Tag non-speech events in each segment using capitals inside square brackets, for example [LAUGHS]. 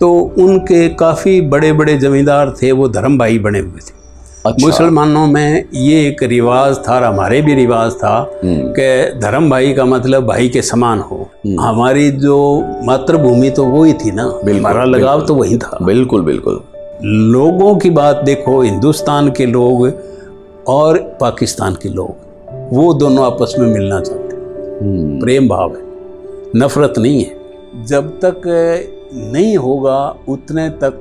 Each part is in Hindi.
तो उनके काफ़ी बड़े बड़े ज़मींदार थे वो धर्म भाई बने हुए थे अच्छा। मुसलमानों में ये एक रिवाज था और हमारे भी रिवाज था हम्म। कि धर्म भाई का मतलब भाई के समान हो हम्म। हमारी जो मातृभूमि तो वही थी ना हमारा लगाव तो वही था बिल्कुल बिल्कुल लोगों की बात देखो हिंदुस्तान के लोग और पाकिस्तान के लोग वो दोनों आपस में मिलना चाहते हम्म। प्रेम भाव है नफरत नहीं है जब तक नहीं होगा उतने तक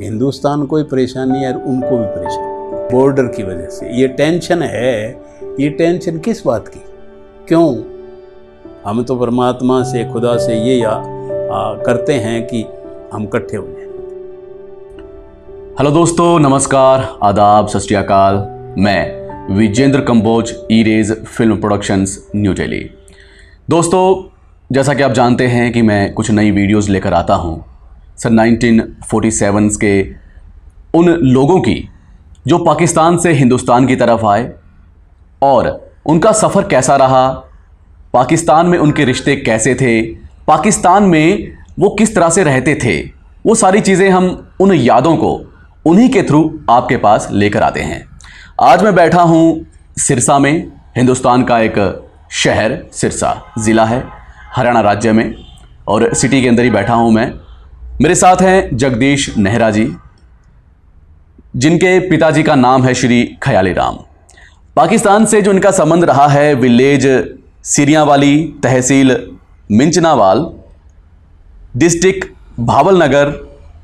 हिंदुस्तान को ही परेशानी है और उनको भी परेशानी बॉर्डर की वजह से ये टेंशन है ये टेंशन किस बात की क्यों हम तो परमात्मा से खुदा से ये या, आ, करते हैं कि हम इकट्ठे हो जाए हेलो दोस्तों नमस्कार आदाब सत श्रीकाल मैं विजेंद्र कंबोज रेज फिल्म प्रोडक्शंस न्यू दिल्ली दोस्तों जैसा कि आप जानते हैं कि मैं कुछ नई वीडियोस लेकर आता हूं सर 1947 के उन लोगों की जो पाकिस्तान से हिंदुस्तान की तरफ आए और उनका सफ़र कैसा रहा पाकिस्तान में उनके रिश्ते कैसे थे पाकिस्तान में वो किस तरह से रहते थे वो सारी चीज़ें हम उन यादों को उन्हीं के थ्रू आपके पास लेकर आते हैं आज मैं बैठा हूँ सिरसा में हिंदुस्तान का एक शहर सिरसा ज़िला है हरियाणा राज्य में और सिटी के अंदर ही बैठा हूँ मैं मेरे साथ हैं जगदीश नेहरा जी जिनके पिताजी का नाम है श्री खयाली राम पाकिस्तान से जो इनका संबंध रहा है विलेज सीरियावाली तहसील मिंचनावाल डिस्ट्रिक्ट भावलनगर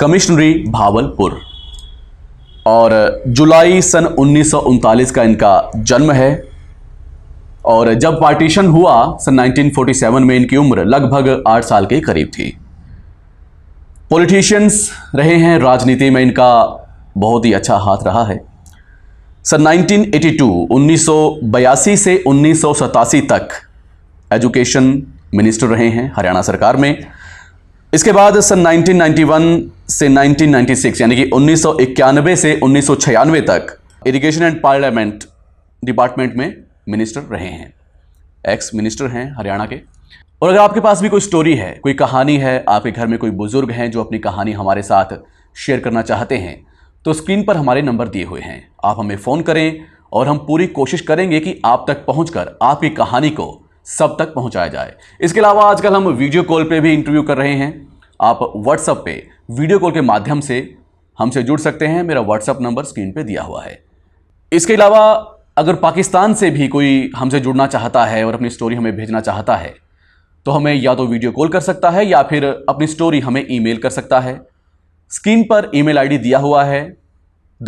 कमिश्नरी भावलपुर और जुलाई सन उन्नीस का इनका जन्म है और जब पार्टीशन हुआ सन 1947 में इनकी उम्र लगभग आठ साल के करीब थी पॉलिटिशियंस रहे हैं राजनीति में इनका बहुत ही अच्छा हाथ रहा है सन 1982 1982 से उन्नीस तक एजुकेशन मिनिस्टर रहे हैं हरियाणा सरकार में इसके बाद सन 1991 से 1996 यानी कि उन्नीस से उन्नीस तक इरिगेशन एंड पार्लियामेंट डिपार्टमेंट में मिनिस्टर रहे हैं एक्स मिनिस्टर हैं हरियाणा के और अगर आपके पास भी कोई स्टोरी है कोई कहानी है आपके घर में कोई बुज़ुर्ग हैं जो अपनी कहानी हमारे साथ शेयर करना चाहते हैं तो स्क्रीन पर हमारे नंबर दिए हुए हैं आप हमें फ़ोन करें और हम पूरी कोशिश करेंगे कि आप तक पहुँच आपकी कहानी को सब तक पहुँचाया जाए इसके अलावा आजकल हम वीडियो कॉल पर भी इंटरव्यू कर रहे हैं आप व्हाट्सअप पर वीडियो कॉल के माध्यम से हमसे जुड़ सकते हैं मेरा व्हाट्सअप नंबर स्क्रीन पे दिया हुआ है इसके अलावा अगर पाकिस्तान से भी कोई हमसे जुड़ना चाहता है और अपनी स्टोरी हमें भेजना चाहता है तो हमें या तो वीडियो कॉल कर सकता है या फिर अपनी स्टोरी हमें ईमेल कर सकता है स्क्रीन पर ईमेल आईडी दिया हुआ है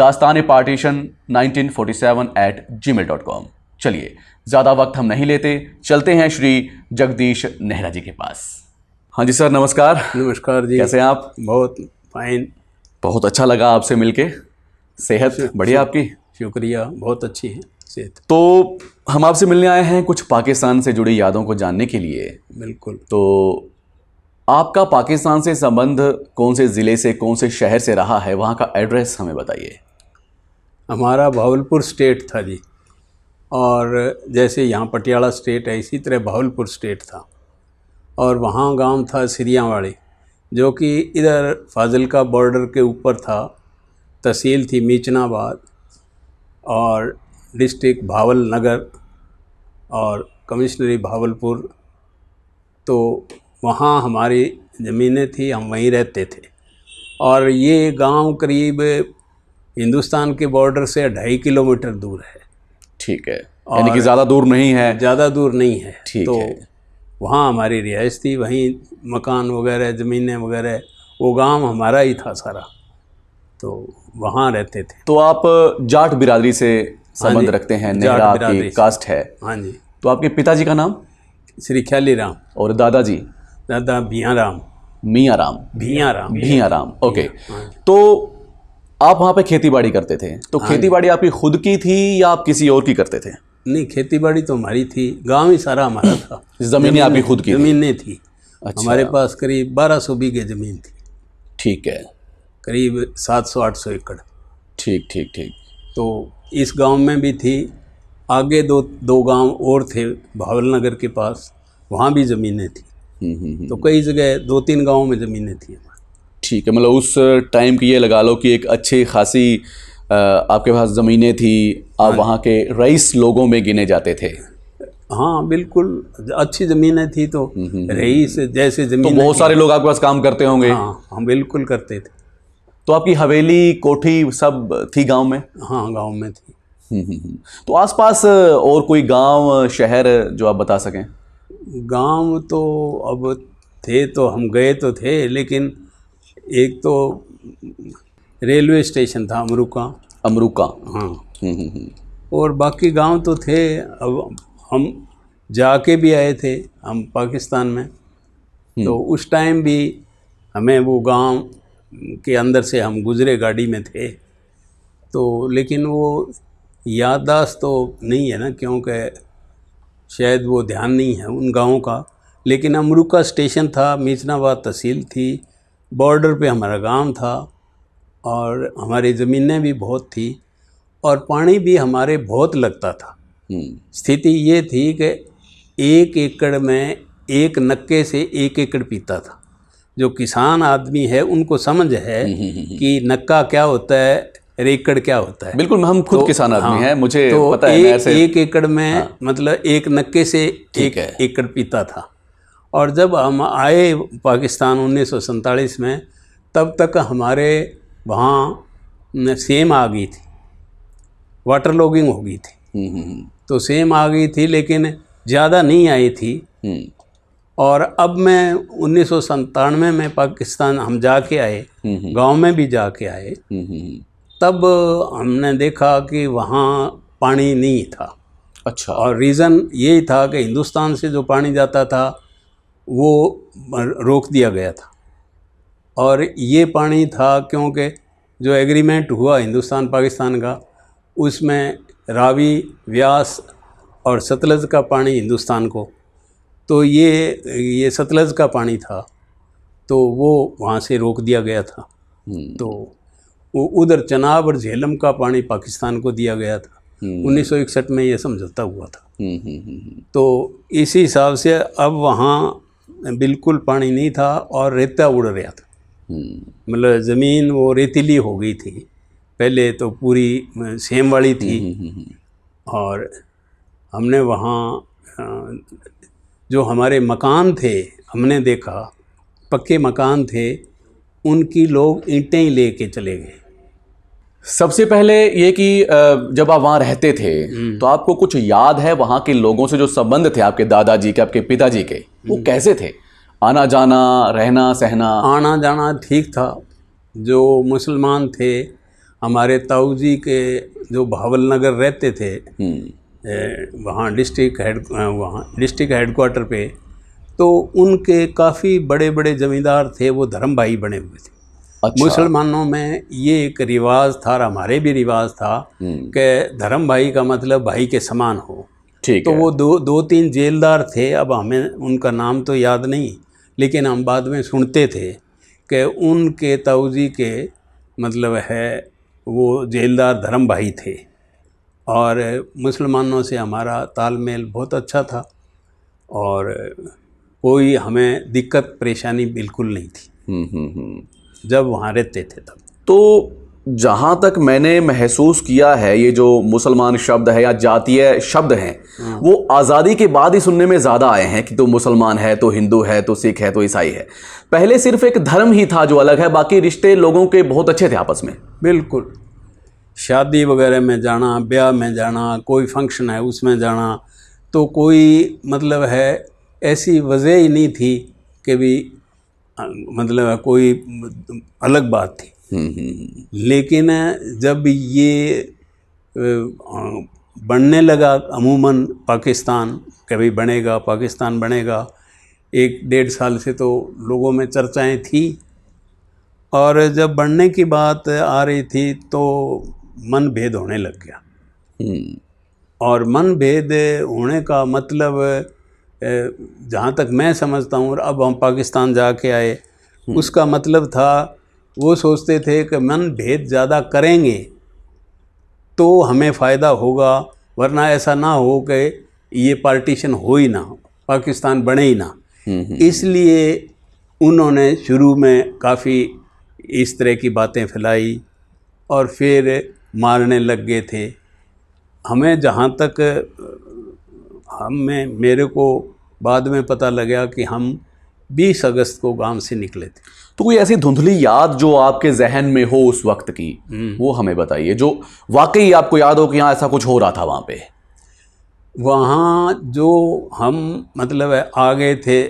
दास्तान partition nineteen forty seven at Gmail dot com चलिए ज़्यादा वक्त हम नहीं लेते चलते हैं श्री जगदीश नेहरा जी के पास हाँ जी सर नमस्कार नमस्कार जी कैसे हैं आप बहुत फाइन बहुत अच्छा लगा आपसे मिलके सेहत बढ़िया आपकी शुक्रिया बहुत अच्छी है तो हम आपसे मिलने आए हैं कुछ पाकिस्तान से जुड़ी यादों को जानने के लिए बिल्कुल तो आपका पाकिस्तान से संबंध कौन से ज़िले से कौन से शहर से रहा है वहाँ का एड्रेस हमें बताइए हमारा भावलपुर स्टेट था जी और जैसे यहाँ पटियाला स्टेट है इसी तरह भावलपुर स्टेट था और वहाँ गांव था सिरियावाड़ी जो कि इधर फाजिल का बॉर्डर के ऊपर था तहसील थी मीचनाबाद और डिस्ट्रिक्ट भावल नगर और कमिश्नरी भावलपुर तो वहाँ हमारी ज़मीनें थी हम वहीं रहते थे और ये गांव करीब हिंदुस्तान के बॉर्डर से ढाई किलोमीटर दूर है ठीक है यानी कि ज़्यादा दूर नहीं है ज़्यादा दूर नहीं है ठीक तो है। वहाँ हमारी रिहाइश थी वहीं मकान वगैरह ज़मीनें वगैरह वो गांव हमारा ही था सारा तो वहाँ रहते थे तो आप जाट बिरादरी से संबंध हाँ रखते हैं आपकी कास्ट है हाँ जी तो आपके पिताजी का नाम श्री ख्याली राम और दादाजी दादा भिया राम मियाँ राम भिया राम भिया राम ओके हाँ। तो आप वहाँ पे खेती बाड़ी करते थे तो हाँ खेती बाड़ी आपकी खुद की थी या आप किसी और की करते थे नहीं खेती बाड़ी तो हमारी थी गांव ही सारा हमारा [COUGHS] था ज़मीनें आपकी खुद की नहीं थी अच्छा। हमारे पास करीब बारह सौ बीघे ज़मीन थी ठीक है करीब सात सौ आठ सौ एकड़ ठीक ठीक ठीक तो इस गांव में भी थी आगे दो दो गांव और थे भावल नगर के पास वहाँ भी ज़मीनें थी हम्म, हम्म, हम्म। तो कई जगह दो तीन गाँव में ज़मीनें थी ठीक है मतलब उस टाइम की ये लगा लो कि एक अच्छी खासी आपके पास ज़मीनें थी आप हाँ वहाँ के रईस लोगों में गिने जाते थे हाँ बिल्कुल अच्छी ज़मीनें थी तो रईस जैसे ज़मीन तो बहुत सारे लोग आपके पास काम करते होंगे हाँ हम हाँ, बिल्कुल करते थे तो आपकी हवेली कोठी सब थी गांव में हाँ गांव में थी हम्म, हम्म, हम्म। तो आसपास और कोई गांव शहर जो आप बता सकें गांव तो अब थे तो हम गए तो थे लेकिन एक तो रेलवे स्टेशन था अमरुका अमरुका हाँ और बाकी गांव तो थे अब हम जाके भी आए थे हम पाकिस्तान में तो उस टाइम भी हमें वो गांव के अंदर से हम गुज़रे गाड़ी में थे तो लेकिन वो याददाश्त तो नहीं है ना क्योंकि शायद वो ध्यान नहीं है उन गांवों का लेकिन अमरुका स्टेशन था मीसनाबाद तहसील थी बॉर्डर पे हमारा गांव था और हमारी ज़मीनें भी बहुत थी और पानी भी हमारे बहुत लगता था हम्म। स्थिति ये थी कि एक एकड़ में एक नक्के से एक एकड़ पीता था जो किसान आदमी है उनको समझ है हम्म, हम्म, हम्म, कि नक्का क्या होता है एकड़ क्या होता है बिल्कुल हम खुद तो, किसान आदमी हाँ, हैं मुझे तो पता है एक, ऐसे... एक एकड़ में हाँ, मतलब एक नक्के से एक एकड़ पीता था और जब हम आए पाकिस्तान उन्नीस में तब तक हमारे वहाँ सेम आ गई थी वाटर लॉगिंग हो गई थी तो सेम आ गई थी लेकिन ज़्यादा नहीं आई थी और अब मैं उन्नीस में पाकिस्तान हम जाके आए हम्म, हम्म। गांव में भी जाके आए हम्म, तब हमने देखा कि वहाँ पानी नहीं था अच्छा और रीज़न यही था कि हिंदुस्तान से जो पानी जाता था वो रोक दिया गया था और ये पानी था क्योंकि जो एग्रीमेंट हुआ हिंदुस्तान पाकिस्तान का उसमें रावी व्यास और सतलज का पानी हिंदुस्तान को तो ये ये सतलज का पानी था तो वो वहाँ से रोक दिया गया था हम्म। तो उधर चनाब और झेलम का पानी पाकिस्तान को दिया गया था 1961 हम्म। में ये समझौता हुआ था हम्म, तो इसी हिसाब से अब वहाँ बिल्कुल पानी नहीं था और रेता उड़ रहा था मतलब ज़मीन वो रेतीली हो गई थी पहले तो पूरी सेम वाली थी और हमने वहाँ जो हमारे मकान थे हमने देखा पक्के मकान थे उनकी लोग ईंटें ही ले के चले गए सबसे पहले ये कि जब आप वहाँ रहते थे हम्म। तो आपको कुछ याद है वहाँ के लोगों से जो संबंध थे आपके दादाजी के आपके पिताजी के वो हम्म। कैसे थे आना जाना रहना सहना आना जाना ठीक था जो मुसलमान थे हमारे ताऊजी जी के जो भावल नगर रहते थे हम्म। वहाँ डिस्ट्रिक्ट हेड वहाँ डिस्ट्रिक्ट हेडकोार्टर पे तो उनके काफ़ी बड़े बड़े ज़मींदार थे वो धर्म भाई बने हुए थे अच्छा। मुसलमानों में ये एक रिवाज था और हमारे भी रिवाज था हम्म। कि धर्म भाई का मतलब भाई के समान हो ठीक तो है। वो दो दो तीन जेलदार थे अब हमें उनका नाम तो याद नहीं लेकिन हम बाद में सुनते थे कि उनके ताऊजी के मतलब है वो जेलदार धर्म भाई थे और मुसलमानों से हमारा तालमेल बहुत अच्छा था और कोई हमें दिक्कत परेशानी बिल्कुल नहीं थी हम्म, हम्म, हम्म। जब वहाँ रहते थे तब तो जहाँ तक मैंने महसूस किया है ये जो मुसलमान शब्द है या जातीय शब्द हैं हाँ। वो आज़ादी के बाद ही सुनने में ज़्यादा आए हैं कि तो मुसलमान है तो हिंदू है तो सिख है तो ईसाई है पहले सिर्फ एक धर्म ही था जो अलग है बाकी रिश्ते लोगों के बहुत अच्छे थे आपस में बिल्कुल शादी वगैरह में जाना ब्याह में जाना कोई फंक्शन है उसमें जाना तो कोई मतलब है ऐसी वजह ही नहीं थी कि भी मतलब कोई अलग बात थी हम्म, हम्म, हम्म। लेकिन जब ये बढ़ने लगा अमूमन पाकिस्तान कभी बनेगा पाकिस्तान बनेगा एक डेढ़ साल से तो लोगों में चर्चाएं थी और जब बढ़ने की बात आ रही थी तो मन भेद होने लग गया हम्म। और मन भेद होने का मतलब जहाँ तक मैं समझता हूँ अब हम पाकिस्तान जा के आए हम्म। उसका मतलब था वो सोचते थे कि मन भेद ज़्यादा करेंगे तो हमें फ़ायदा होगा वरना ऐसा ना हो कि ये पार्टीशन हो ही ना पाकिस्तान बने ही ना हम्म, इसलिए उन्होंने शुरू में काफ़ी इस तरह की बातें फैलाई और फिर मारने लग गए थे हमें जहाँ तक हम में मेरे को बाद में पता लगा कि हम 20 अगस्त को गांव से निकले थे तो कोई ऐसी धुंधली याद जो आपके जहन में हो उस वक्त की हम्म। वो हमें बताइए जो वाकई आपको याद हो कि यहाँ ऐसा कुछ हो रहा था वहाँ पे वहाँ जो हम मतलब आ गए थे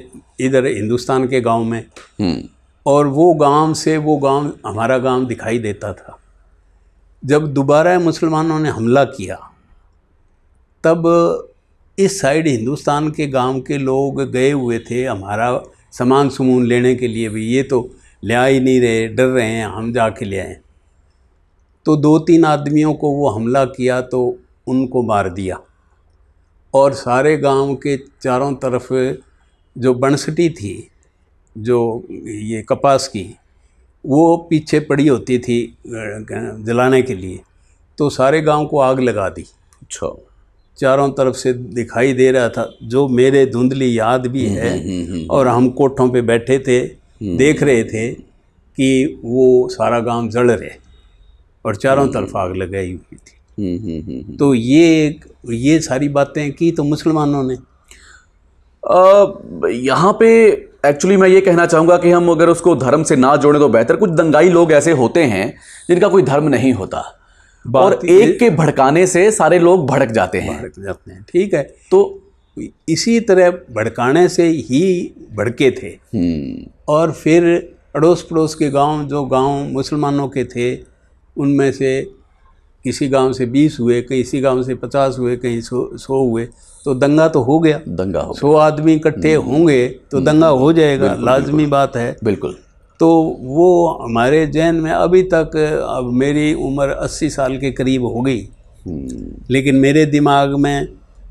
इधर हिंदुस्तान के गांव में हम्म। और वो गांव से वो गांव हमारा गांव दिखाई देता था जब दोबारा मुसलमानों ने हमला किया तब इस साइड हिंदुस्तान के गांव के लोग गए हुए थे हमारा सामान समून लेने के लिए भी ये तो ले आ ही नहीं रहे डर रहे हैं हम जा के ले आए तो दो तीन आदमियों को वो हमला किया तो उनको मार दिया और सारे गांव के चारों तरफ जो बनसटी थी जो ये कपास की वो पीछे पड़ी होती थी जलाने के लिए तो सारे गांव को आग लगा दी अच्छा चारों तरफ से दिखाई दे रहा था जो मेरे धुंधली याद भी है हम्म, हम्म, हम्म, और हम कोठों पे बैठे थे देख रहे थे कि वो सारा गांव जल रहे और चारों तरफ आग लगाई हुई थी तो ये ये सारी बातें की तो मुसलमानों ने यहाँ पे एक्चुअली मैं ये कहना चाहूँगा कि हम अगर उसको धर्म से ना जोड़ें तो बेहतर कुछ दंगाई लोग ऐसे होते हैं जिनका कोई धर्म नहीं होता और एक के भड़काने से सारे लोग भड़क जाते हैं भड़क जाते हैं ठीक है तो इसी तरह भड़काने से ही भड़के थे हम्म। और फिर अड़ोस पड़ोस के गांव जो गांव मुसलमानों के थे उनमें से किसी गांव से बीस हुए किसी गांव से पचास हुए कहीं सौ सौ हुए तो दंगा तो हो गया दंगा हो सौ आदमी इकट्ठे हम्म। होंगे तो हम्म। दंगा हो जाएगा लाजमी बात है बिल्कुल तो वो हमारे जैन में अभी तक अब मेरी उम्र अस्सी साल के करीब हो गई हम्म। लेकिन मेरे दिमाग में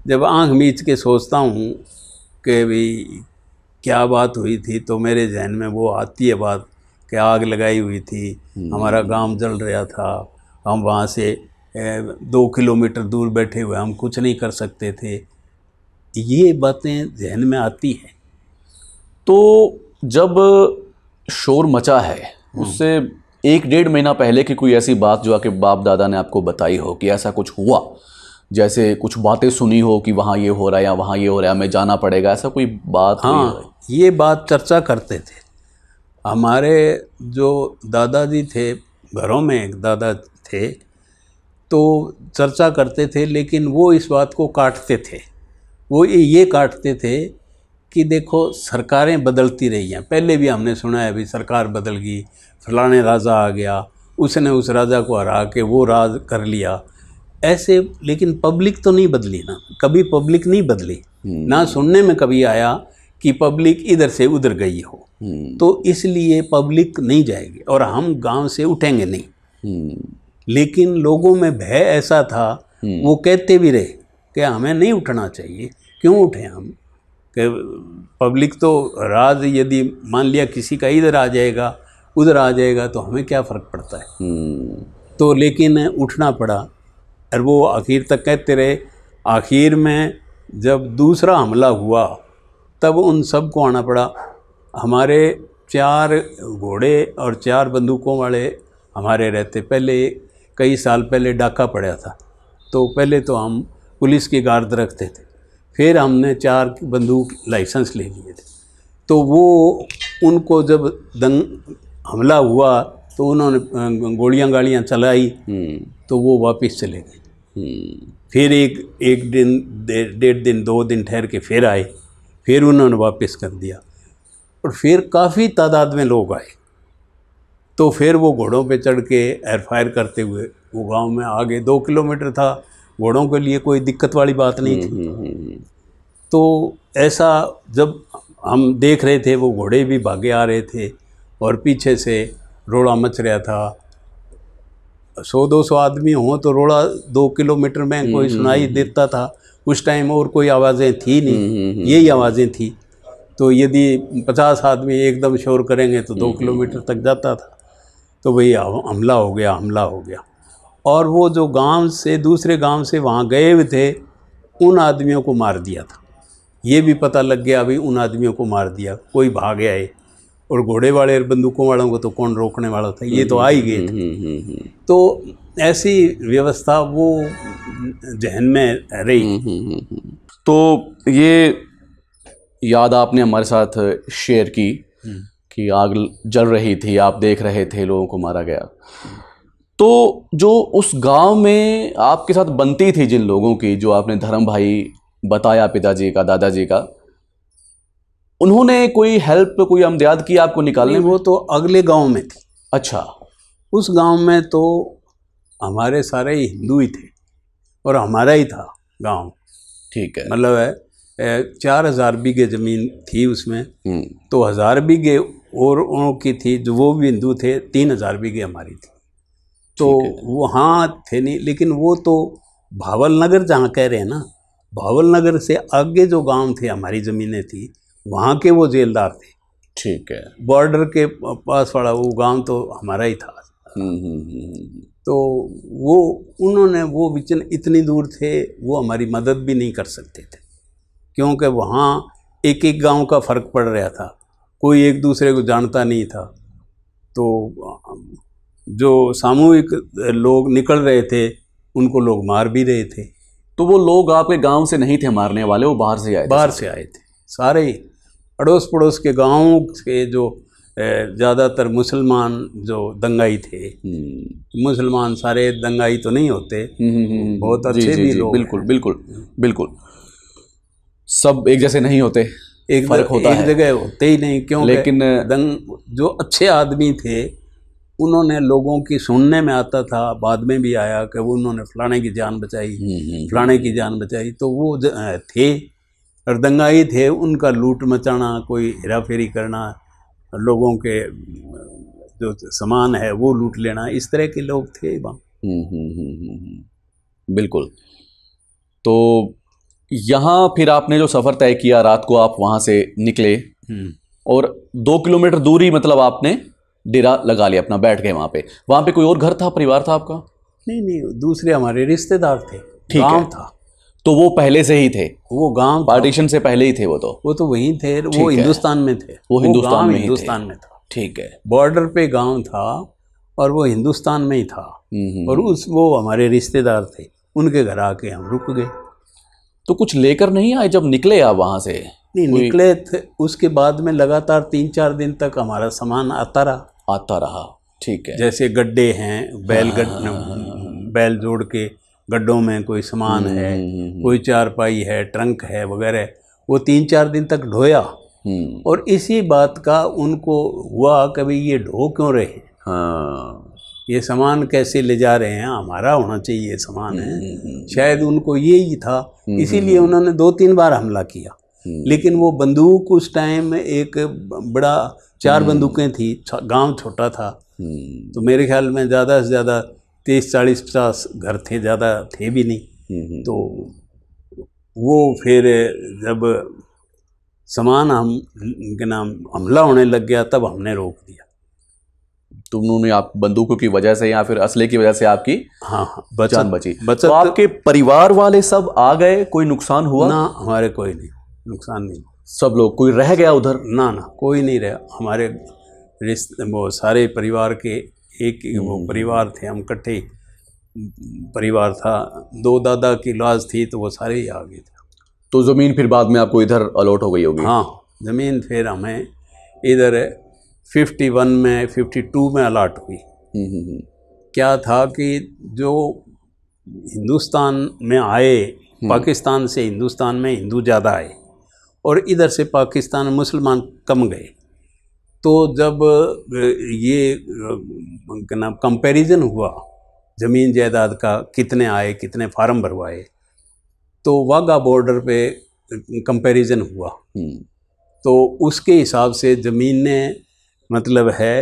जब आंख मीच के सोचता हूँ कि भाई क्या बात हुई थी तो मेरे जहन में वो आती है बात कि आग लगाई हुई थी हमारा गांव जल रहा था हम वहाँ से दो किलोमीटर दूर बैठे हुए हम कुछ नहीं कर सकते थे ये बातें जहन में आती हैं तो जब शोर मचा है हम्म। उससे एक डेढ़ महीना पहले की कोई ऐसी बात जो आके बाप दादा ने आपको बताई हो कि ऐसा कुछ हुआ जैसे कुछ बातें सुनी हो कि वहाँ ये हो रहा है या वहाँ ये हो रहा है हमें जाना पड़ेगा ऐसा कोई बात हाँ ये बात चर्चा करते थे हमारे जो दादाजी थे घरों में एक दादा थे तो चर्चा करते थे लेकिन वो इस बात को काटते थे वो ये काटते थे कि देखो सरकारें बदलती रही हैं पहले भी हमने सुना है अभी सरकार बदल गई फलाने राजा आ गया उसने उस राजा को हरा के वो राज कर लिया ऐसे लेकिन पब्लिक तो नहीं बदली ना कभी पब्लिक नहीं बदली हम्म। ना सुनने में कभी आया कि पब्लिक इधर से उधर गई हो हम्म। तो इसलिए पब्लिक नहीं जाएगी और हम गांव से उठेंगे नहीं हम्म। लेकिन लोगों में भय ऐसा था हम्म। वो कहते भी रहे कि हमें नहीं उठना चाहिए क्यों उठें हम कि पब्लिक तो राज यदि मान लिया किसी का इधर आ जाएगा उधर आ जाएगा तो हमें क्या फ़र्क पड़ता है हम्म। तो लेकिन उठना पड़ा और वो आखिर तक कहते रहे आखिर में जब दूसरा हमला हुआ तब उन सब को आना पड़ा हमारे चार घोड़े और चार बंदूकों वाले हमारे रहते पहले कई साल पहले डाका पड़ा था तो पहले तो हम पुलिस की गार्ड रखते थे फिर हमने चार बंदूक लाइसेंस ले लिए थे तो वो उनको जब दंग हमला हुआ तो उन्होंने गोलियां गाड़ियाँ चलाई हम्म। तो वो वापस चले गए हम्म। फिर एक एक दिन डेढ़ दिन दो दिन ठहर के फिर आए फिर उन्होंने वापस कर दिया और फिर काफ़ी तादाद में लोग आए तो फिर वो घोड़ों पे चढ़ के एयर फायर करते हुए वो गांव में आगे दो किलोमीटर था घोड़ों के लिए कोई दिक्कत वाली बात नहीं थी हम्म, हम्म, हम्म, तो ऐसा जब हम देख रहे थे वो घोड़े भी भागे आ रहे थे और पीछे से रोड़ा मच रहा था सौ दो सौ आदमी हों तो रोड़ा दो किलोमीटर में कोई सुनाई देता था उस टाइम और कोई आवाज़ें थी नहीं यही आवाज़ें थी तो यदि पचास आदमी एकदम शोर करेंगे तो दो किलोमीटर तक जाता था तो भाई हमला हो गया हमला हो गया और वो जो गांव से दूसरे गांव से वहाँ गए हुए थे उन आदमियों को मार दिया था ये भी पता लग गया अभी उन आदमियों को मार दिया कोई भाग गया है और घोड़े वाले और बंदूकों वालों को तो कौन रोकने वाला था ये तो आ ही गए हम्म, हम्म, हम्म, तो ऐसी व्यवस्था वो जहन में रही तो ये याद आपने हमारे साथ शेयर की कि आग जल रही थी आप देख रहे थे लोगों को मारा गया तो जो उस गांव में आपके साथ बनती थी जिन लोगों की जो आपने धर्म भाई बताया पिताजी का दादाजी का उन्होंने कोई हेल्प कोई अमदाद की आपको निकालने वो तो अगले गांव में थी अच्छा उस गांव में तो हमारे सारे हिंदू ही थे और हमारा ही था गांव ठीक है मतलब है चार हज़ार बीघे ज़मीन थी उसमें हम्म। तो हज़ार बीघे और उनकी थी जो वो भी हिंदू थे तीन हज़ार बीघे हमारी थी तो वहाँ थे नहीं लेकिन वो तो भावल नगर जहाँ कह रहे हैं ना भावल नगर से आगे जो गांव थे हमारी ज़मीनें थी वहाँ के वो जेलदार थे ठीक है बॉर्डर के पास वाला वो गांव तो हमारा ही था हम्म, हम्म, हम्म, तो वो उन्होंने वो बिचन इतनी दूर थे वो हमारी मदद भी नहीं कर सकते थे क्योंकि वहाँ एक एक गांव का फ़र्क पड़ रहा था कोई एक दूसरे को जानता नहीं था तो जो सामूहिक लोग निकल रहे थे उनको लोग मार भी रहे थे तो वो लोग आपके गांव से नहीं थे मारने वाले वो बाहर से आए बाहर से आए थे सारे ही अड़ोस पड़ोस के गाँव के जो ज़्यादातर मुसलमान जो दंगाई थे हम्म। मुसलमान सारे दंगाई तो नहीं होते हम्म, हम्म, बहुत अच्छे जी, भी जी, लोग बिल्कुल बिल्कुल बिल्कुल सब एक जैसे नहीं होते एक फर्क होता एक है जगह होते ही नहीं क्यों लेकिन दंग जो अच्छे आदमी थे उन्होंने लोगों की सुनने में आता था बाद में भी आया कि वो उन्होंने फलाने की जान बचाई हम्म, हम्म, हम्म। फलाने की जान बचाई तो वो थे और दंगाई थे उनका लूट मचाना कोई हेरा फेरी करना लोगों के जो सामान है वो लूट लेना इस तरह के लोग थे वहाँ बिल्कुल तो यहाँ फिर आपने जो सफ़र तय किया रात को आप वहाँ से निकले हम्म। और दो किलोमीटर दूरी मतलब आपने डेरा लगा लिया अपना बैठ गए वहाँ पे वहाँ पे कोई और घर था परिवार था आपका नहीं नहीं दूसरे हमारे रिश्तेदार थे गांव था तो वो पहले से ही थे वो गांव पार्टीशन से पहले ही थे वो तो वो तो वहीं थे वो हिंदुस्तान में थे वो हिंदुस्तान में हिंदुस्तान में था ठीक है बॉर्डर पे गांव था और वो हिंदुस्तान में ही था हम्म, हम्म, और उस वो हमारे रिश्तेदार थे उनके घर आके हम रुक गए तो कुछ लेकर नहीं आए जब निकले आप वहाँ से नहीं निकले थे उसके बाद में लगातार तीन चार दिन तक हमारा सामान आता रहा आता रहा ठीक है जैसे गड्ढे हैं बैल हाँ। गड्ढे हाँ, हाँ, हाँ, बैल जोड़ के गड्ढों में कोई सामान हम्म, है हम्म, हम्म, कोई चारपाई है ट्रंक है वगैरह वो तीन चार दिन तक ढोया और इसी बात का उनको हुआ कभी ये ढो क्यों रहे हाँ ये सामान कैसे ले जा रहे हैं हमारा होना चाहिए ये सामान है शायद उनको ये ही था हम्म, हम्म, इसीलिए हम्म। उन्होंने दो तीन बार हमला किया लेकिन वो बंदूक उस टाइम एक बड़ा चार बंदूकें थी गांव छोटा था तो मेरे ख्याल में ज़्यादा से ज़्यादा तीस चालीस पचास घर थे ज़्यादा थे भी नहीं तो वो फिर जब सामान हम के नाम हमला होने लग गया तब हमने रोक दिया उन्होंने आप बंदूकों की वजह से या फिर असले की वजह से आपकी हाँ, हाँ बचत जान बची बचत तो आपके परिवार वाले सब आ गए कोई नुकसान हुआ ना हमारे कोई नहीं नुकसान नहीं सब लोग कोई रह गया उधर ना ना कोई नहीं रहा हमारे रिश्ते वो सारे परिवार के एक वो हम्म। परिवार थे हम इकट्ठे परिवार था दो दादा की लाज थी तो वो सारे ही आ गए थे तो ज़मीन फिर बाद में आपको इधर अलॉट हो गई होगी हाँ ज़मीन फिर हमें इधर 51 में 52 में अलाट हुई हम्म, हम्म, हम्म। क्या था कि जो हिंदुस्तान में आए पाकिस्तान से हिंदुस्तान में हिंदू ज़्यादा आए और इधर से पाकिस्तान मुसलमान कम गए तो जब ये क्या नाम कंपैरिजन हुआ ज़मीन जायदाद का कितने आए कितने फार्म भरवाए तो वाघा बॉर्डर पे कंपैरिजन हुआ तो उसके हिसाब से ज़मीन ने मतलब है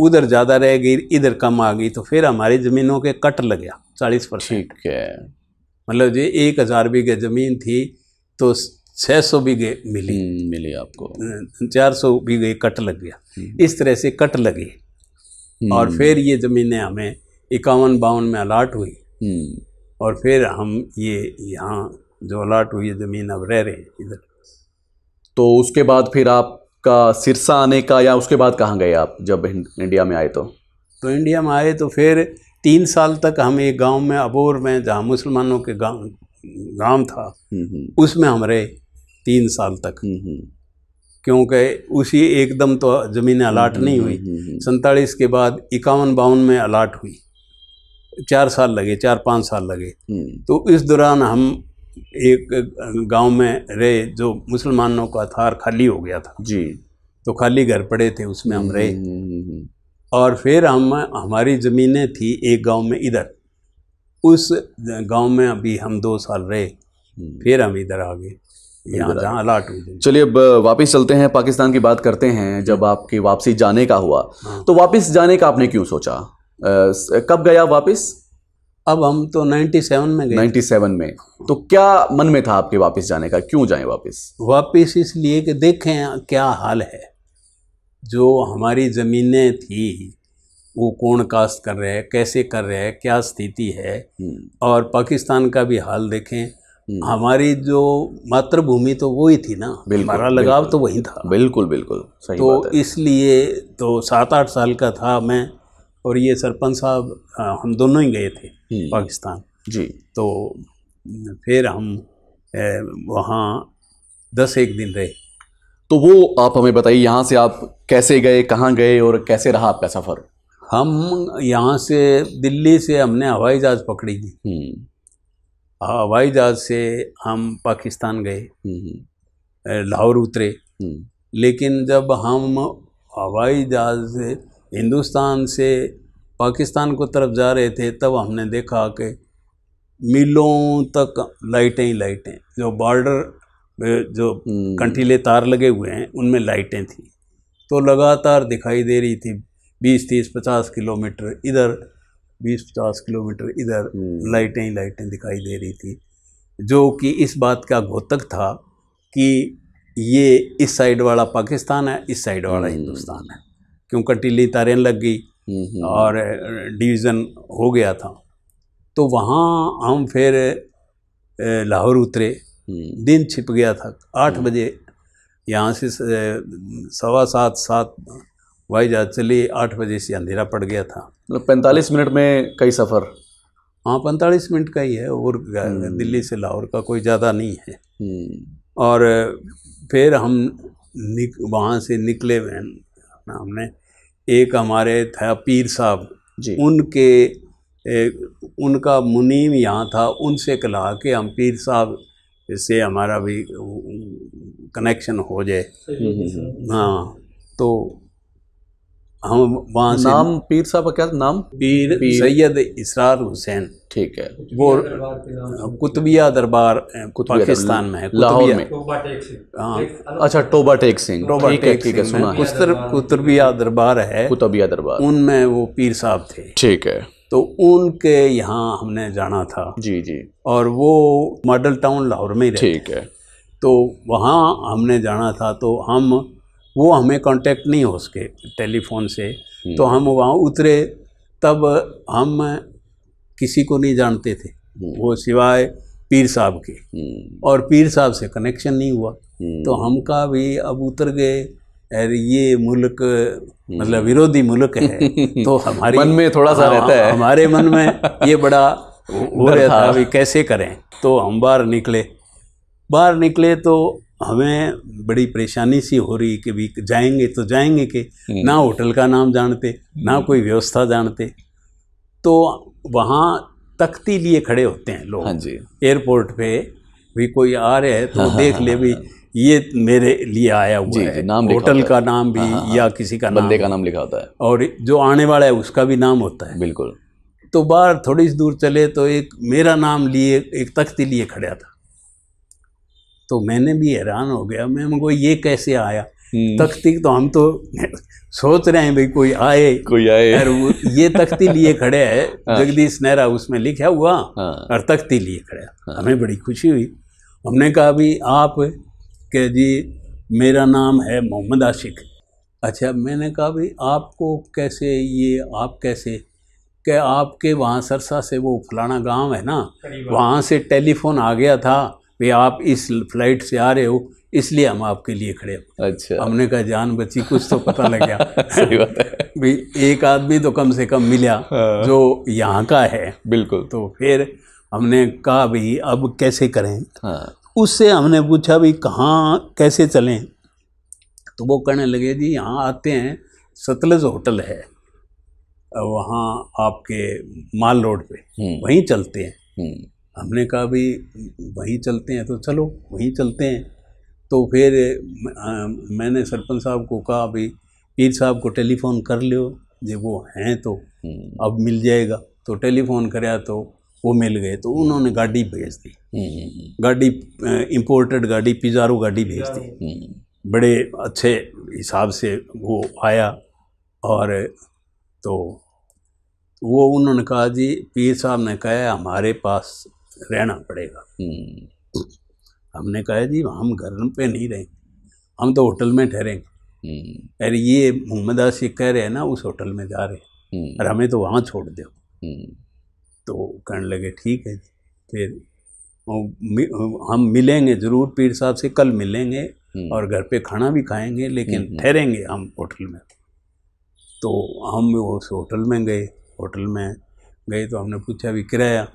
उधर ज़्यादा रह गई इधर कम आ गई तो फिर हमारी ज़मीनों के कट लग गया चालीस परसेंट ठीक है मतलब जी एक हज़ार बीघे ज़मीन थी तो छः सौ बीघे मिली हम्म, मिली आपको चार सौ बीघे कट लग गया हम्म। इस तरह से कट लगी हम्म। और फिर ये ज़मीनें हमें इक्यावन बावन में अलाट हुई और फिर हम ये यहाँ जो अलाट हुई ज़मीन अब रह रहे हैं इधर तो उसके बाद फिर आप का सिरसा आने का या उसके बाद कहाँ गए आप जब इंडिया में आए तो तो इंडिया में आए तो फिर तीन साल तक हम एक गांव में अबोर में जहाँ मुसलमानों के गांव गांव था हम्म, हम्म। उसमें हम रहे तीन साल तक हम्म, क्योंकि उसी एकदम तो ज़मीनें अलाट नहीं हुई सैतालीस के बाद इक्यावन बावन में अलाट हुई चार साल लगे चार पाँच साल लगे तो इस दौरान हम एक गांव में रहे जो मुसलमानों का थार खाली हो गया था जी तो खाली घर पड़े थे उसमें हम रहे हम्म, हम्म, हम्म, और फिर हम हमारी ज़मीनें थी एक गांव में इधर उस गांव में अभी हम दो साल रहे फिर हम इधर आ गए यहाँ जहाँ चलिए अब वापस चलते हैं पाकिस्तान की बात करते हैं जब आपकी वापसी जाने का हुआ हाँ। तो वापस जाने का आपने क्यों सोचा आ, कब गया वापस अब हम तो 97 में गए 97 में तो क्या मन में था आपके वापस जाने का क्यों जाएं वापस वापस इसलिए कि देखें क्या हाल है जो हमारी ज़मीनें थी वो कौन कास्ट कर रहे हैं कैसे कर रहे हैं क्या स्थिति है हम्म। और पाकिस्तान का भी हाल देखें हम्म। हमारी जो मातृभूमि तो वही थी ना हमारा लगाव तो वही था बिल्कुल बिल्कुल सही तो इसलिए तो सात आठ साल का था मैं और ये सरपंच साहब हम दोनों ही गए थे हम्म। पाकिस्तान जी तो फिर हम वहाँ दस एक दिन रहे तो वो आप हमें बताइए यहाँ से आप कैसे गए कहाँ गए और कैसे रहा आपका सफ़र हम यहाँ से दिल्ली से हमने हवाई जहाज़ पकड़ी थी हम्म। हवाई जहाज़ से हम पाकिस्तान गए हम्म, लाहौर उतरे लेकिन जब हम हवाई जहाज़ हिंदुस्तान से पाकिस्तान को तरफ जा रहे थे तब हमने देखा कि मिलों तक लाइटें ही लाइटें जो बॉर्डर जो हम्म। कंटीले तार लगे हुए हैं उनमें लाइटें थी तो लगातार दिखाई दे रही थी बीस तीस पचास किलोमीटर इधर बीस पचास किलोमीटर इधर हम्म। लाइटें ही लाइटें दिखाई दे रही थी जो कि इस बात का घोतक था कि ये इस साइड वाला पाकिस्तान है इस साइड वाला हम्म। हिंदुस्तान है क्यों कटीली तारेन लग गई हम्म, हम्म। और डिवीज़न हो गया था तो वहाँ हम फिर लाहौर उतरे हम्म। दिन छिप गया था आठ बजे यहाँ से सवा सात सात हवाई जहाज चली आठ बजे से अंधेरा पड़ गया था मतलब पैंतालीस मिनट में कई सफ़र हाँ पैंतालीस मिनट का ही है और दिल्ली से लाहौर का कोई ज़्यादा नहीं है और फिर हम निक वहाँ से निकले हमने एक हमारे था पीर साहब जी उनके एक, उनका मुनीम यहाँ था उनसे कला कि हम पीर साहब से हमारा भी कनेक्शन हो जाए हाँ तो हम वहाँ से नाम पीर साहब का क्या नाम पीर, पीर सैयद इसरार हुसैन ठीक है वो कुतबिया दरबार पाकिस्तान में है लाहौर में हाँ अच्छा टोबा टेक सिंह टोबा टेक ठीक है सुना कुतबिया दरबार है कुतबिया दरबार उनमें वो पीर साहब थे ठीक है तो उनके यहाँ हमने जाना था जी जी और वो मॉडल टाउन लाहौर में ठीक है तो वहाँ हमने जाना था तो हम वो हमें कांटेक्ट नहीं हो सके टेलीफोन से हम्म। तो हम वहाँ उतरे तब हम किसी को नहीं जानते थे हम्म। वो सिवाय पीर साहब के हम्म। और पीर साहब से कनेक्शन नहीं हुआ तो हम का भी अब उतर गए अरे ये मुल्क मतलब विरोधी मुल्क है [LAUGHS] तो हमारे मन में थोड़ा सा हाँ, रहता है हमारे मन में ये बड़ा [LAUGHS] हो रहा था अभी कैसे करें तो हम बाहर निकले बाहर निकले तो हमें बड़ी परेशानी सी हो रही कि भी जाएंगे तो जाएंगे कि हम्म। ना होटल का नाम जानते ना हम्म। कोई व्यवस्था जानते तो वहाँ तख्ती लिए खड़े होते हैं लोग हाँ जी एयरपोर्ट पे भी कोई आ रहे हैं तो हाँ, हाँ देख हाँ, ले भी हाँ। ये मेरे लिए आया हुआ जी, है नाम होटल का नाम भी हाँ, या किसी का बंदे नाम, का नाम लिखा होता है और जो आने वाला है उसका भी नाम होता है बिल्कुल तो बाहर थोड़ी सी दूर चले तो एक मेरा नाम लिए एक तख्ती लिए खड़ा था तो मैंने भी हैरान हो गया मैं हमको ये कैसे आया हम्म। तख्ती तो हम तो [LAUGHS] सोच रहे हैं भाई कोई आए कोई आए और ये तख्ती लिए खड़े है [LAUGHS] हाँ। जगदीश नेहरा उसमें लिखा हुआ हाँ। और तख्ती लिए खड़े हाँ। हमें बड़ी खुशी हुई हमने कहा भी आप के जी मेरा नाम है मोहम्मद आशिक अच्छा मैंने कहा भाई आपको कैसे ये आप कैसे कि आपके वहाँ सरसा से वो फलाना गांव है ना वहाँ से टेलीफोन आ गया था कि आप इस फ्लाइट से आ रहे हो इसलिए हम आपके लिए खड़े अच्छा हमने कहा जान बची कुछ तो पता लग गया [LAUGHS] सही बात है भाई एक आदमी तो कम से कम मिला हाँ। जो यहाँ का है बिल्कुल तो फिर हमने कहा भाई अब कैसे करें हाँ। उससे हमने पूछा भाई कहाँ कैसे चलें तो वो कहने लगे जी यहाँ आते हैं सतलज होटल है वहाँ आपके माल रोड पे हम्म। वहीं चलते हैं हम्म। हमने कहा भाई वहीं चलते हैं तो चलो वहीं चलते हैं तो फिर मैंने सरपंच साहब को कहा भाई पीर साहब को टेलीफोन कर लो जब वो हैं तो हम्म। अब मिल जाएगा तो टेलीफोन कराया तो वो मिल गए तो हम्म। उन्होंने गाड़ी भेज दी हम्म, गाड़ी इम्पोर्टेड गाड़ी पिजारो गाड़ी भेज दी बड़े अच्छे हिसाब से वो आया और तो वो उन्होंने कहा जी पीर साहब ने कहा हमारे पास रहना पड़ेगा हम्म। हमने कहा जी हम घर पे नहीं रहेंगे हम तो होटल में ठहरेंगे हम्म। अरे ये मोहम्मद आसिफ कह रहे हैं ना उस होटल में जा रहे हैं हम्म। और हमें तो वहाँ छोड़ दो तो कहने लगे ठीक है जी फिर हम मिलेंगे ज़रूर पीर साहब से कल मिलेंगे और घर पे खाना भी खाएंगे लेकिन ठहरेंगे हम होटल में तो हम उस होटल में गए होटल में गए तो हमने पूछा भी किराया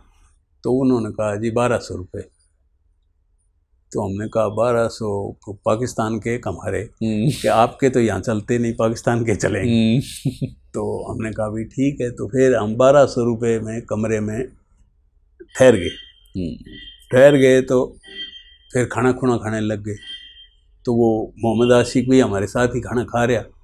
तो उन्होंने कहा जी बारह सौ रुपये तो हमने कहा बारह सौ पाकिस्तान के कमारे हम्म। कि आपके तो यहाँ चलते नहीं पाकिस्तान के चलेंगे हम्म। [LAUGHS] तो हमने कहा भी ठीक है तो फिर हम बारह सौ रुपये में कमरे में ठहर गए हम्म। ठहर गए तो फिर खाना खुना खाने लग गए तो वो मोहम्मद आशिक भी हमारे साथ ही खाना खा रहा